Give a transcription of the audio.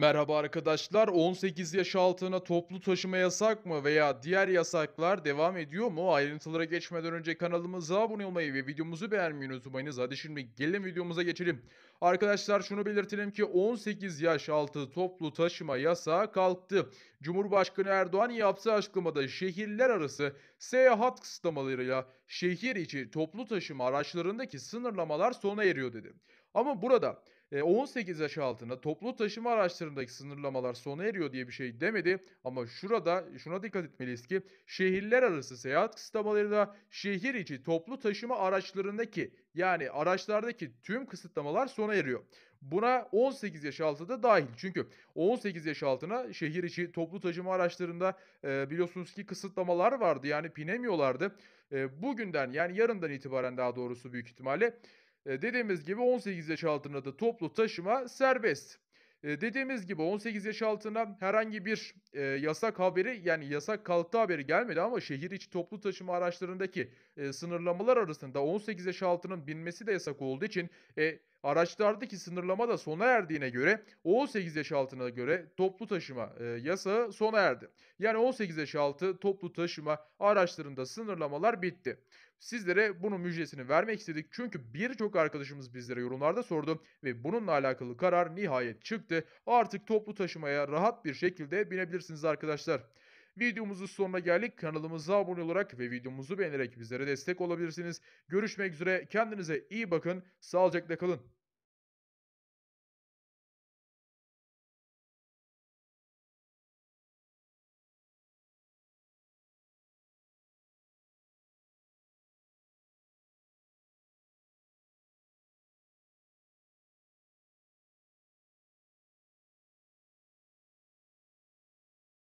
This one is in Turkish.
Merhaba arkadaşlar 18 yaş altına toplu taşıma yasak mı veya diğer yasaklar devam ediyor mu? Ayrıntılara geçmeden önce kanalımıza abone olmayı ve videomuzu beğenmeyi unutmayınız. Hadi şimdi gelin videomuza geçelim. Arkadaşlar şunu belirtelim ki 18 yaş altı toplu taşıma yasağı kalktı. Cumhurbaşkanı Erdoğan yaptığı açıklamada şehirler arası seyahat kısıtlamalarıyla şehir içi toplu taşıma araçlarındaki sınırlamalar sona eriyor dedi. Ama burada 18 e, yaş altına toplu taşıma araçlarındaki sınırlamalar sona eriyor diye bir şey demedi. Ama şurada şuna dikkat etmeliyiz ki şehirler arası seyahat kısıtlamaları da şehir içi toplu taşıma araçlarındaki yani araçlardaki tüm kısıtlamalar sona eriyor. Buna 18 yaş altı da dahil. Çünkü 18 yaş altına şehir içi toplu taşıma araçlarında e, biliyorsunuz ki kısıtlamalar vardı. Yani pinemiyorlardı. E, bugünden yani yarından itibaren daha doğrusu büyük ihtimalle dediğimiz gibi 18 yaş altına da toplu taşıma serbest. dediğimiz gibi 18 yaş altına herhangi bir e, yasak haberi yani yasak kalktı haberi gelmedi ama şehir içi toplu taşıma araçlarındaki e, sınırlamalar arasında 18 yaş altının binmesi de yasak olduğu için e, Araçlardaki sınırlama da sona erdiğine göre 18 yaş altına göre toplu taşıma e, yasağı sona erdi. Yani 18 yaş altı toplu taşıma araçlarında sınırlamalar bitti. Sizlere bunun müjdesini vermek istedik. Çünkü birçok arkadaşımız bizlere yorumlarda sordu ve bununla alakalı karar nihayet çıktı. Artık toplu taşımaya rahat bir şekilde binebilirsiniz arkadaşlar. Videomuzun sonuna geldik. Kanalımıza abone olarak ve videomuzu beğenerek bizlere destek olabilirsiniz. Görüşmek üzere. Kendinize iyi bakın. Sağlıcakla kalın.